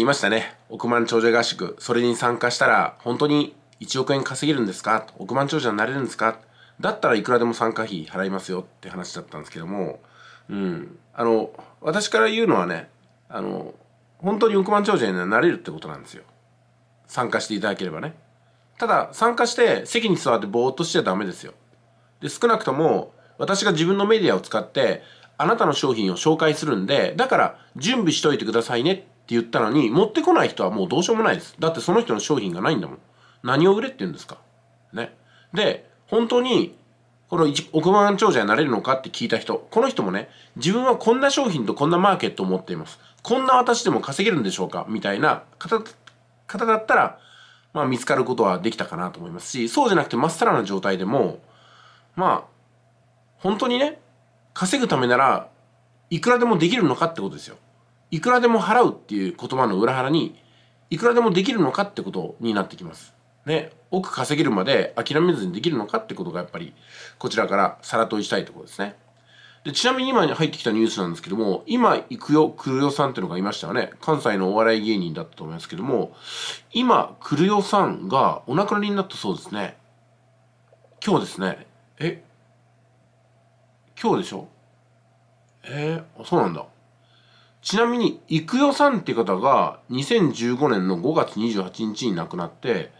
いましたね。億万長者合宿。それに参加したら、本当に1億円稼げるんですか億万長者になれるんですかだったらいくらでも参加費払いますよって話だったんですけども、うん。あの、私から言うのはね、あの、本当に億万長者になれるってことなんですよ。参加していただければね。ただ、参加して席に座ってぼーっとしちゃダメですよ。で、少なくとも、私が自分のメディアを使って、あなたの商品を紹介するんで、だから準備しといてくださいねって言ったのに、持ってこない人はもうどうしようもないです。だってその人の商品がないんだもん。何を売れって言うんですか。ね。で、本当に、この億万長者になれるのかって聞いた人、この人もね、自分はこんな商品とこんなマーケットを持っています。こんな私でも稼げるんでしょうかみたいな方方だったら、まあ見つかることはできたかなと思いますし、そうじゃなくてまっさらな状態でも、まあ、本当にね、稼ぐためならいくらでもできるのかってことですよ。いくらでも払うっていう言葉の裏腹に、いくらでもできるのかってことになってきます。ね、く稼げるまで諦めずにできるのかってことがやっぱり、こちらからさらといしたいところですね。で、ちなみに今に入ってきたニュースなんですけども、今行くよ、くるよさんっていうのがいましたよね。関西のお笑い芸人だったと思いますけども、今、くるよさんがお亡くなりになったそうですね。今日ですね。え今日でしょえー、そうなんだ。ちなみに幾代さんって方が2015年の5月28日に亡くなって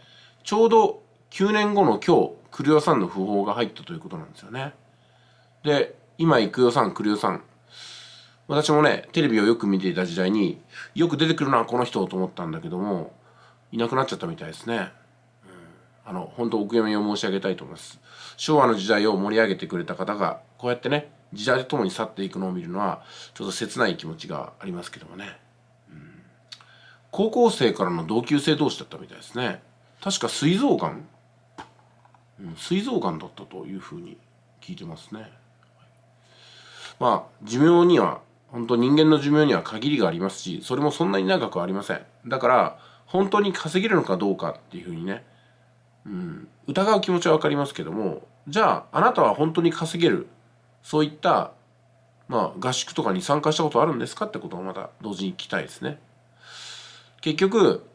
ちょうど9年後の今日栗代さんの訃報が入ったということなんですよね。で今幾代さん栗代さん私もねテレビをよく見ていた時代によく出てくるのはこの人と思ったんだけどもいなくなっちゃったみたいですね。うん、あの本当お悔やみを申し上げたいと思います。昭和の時代を盛り上げてくれた方がこうやってね時代とともに去っていくのを見るのはちょっと切ない気持ちがありますけどもね、うん、高校生からの同級生同士だったみたいですね確か膵臓がん膵臓がんだったというふうに聞いてますねまあ寿命には本当人間の寿命には限りがありますしそれもそんなに長くありませんだから本当に稼げるのかどうかっていうふうにね、うん、疑う気持ちは分かりますけどもじゃああなたは本当に稼げるそういった、まあ、合宿とかに参加したことあるんですかってことをまた同時に聞きたいですね。結局、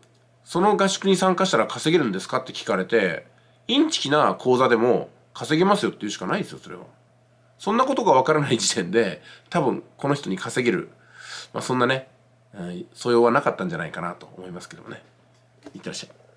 その合宿に参加したら稼げるんですかって聞かれて、インチキな講座でも稼げますよっていうしかないですよ、それは。そんなことがわからない時点で、多分この人に稼げる、まあ、そんなね、素養はなかったんじゃないかなと思いますけどもね。いってらっしゃい。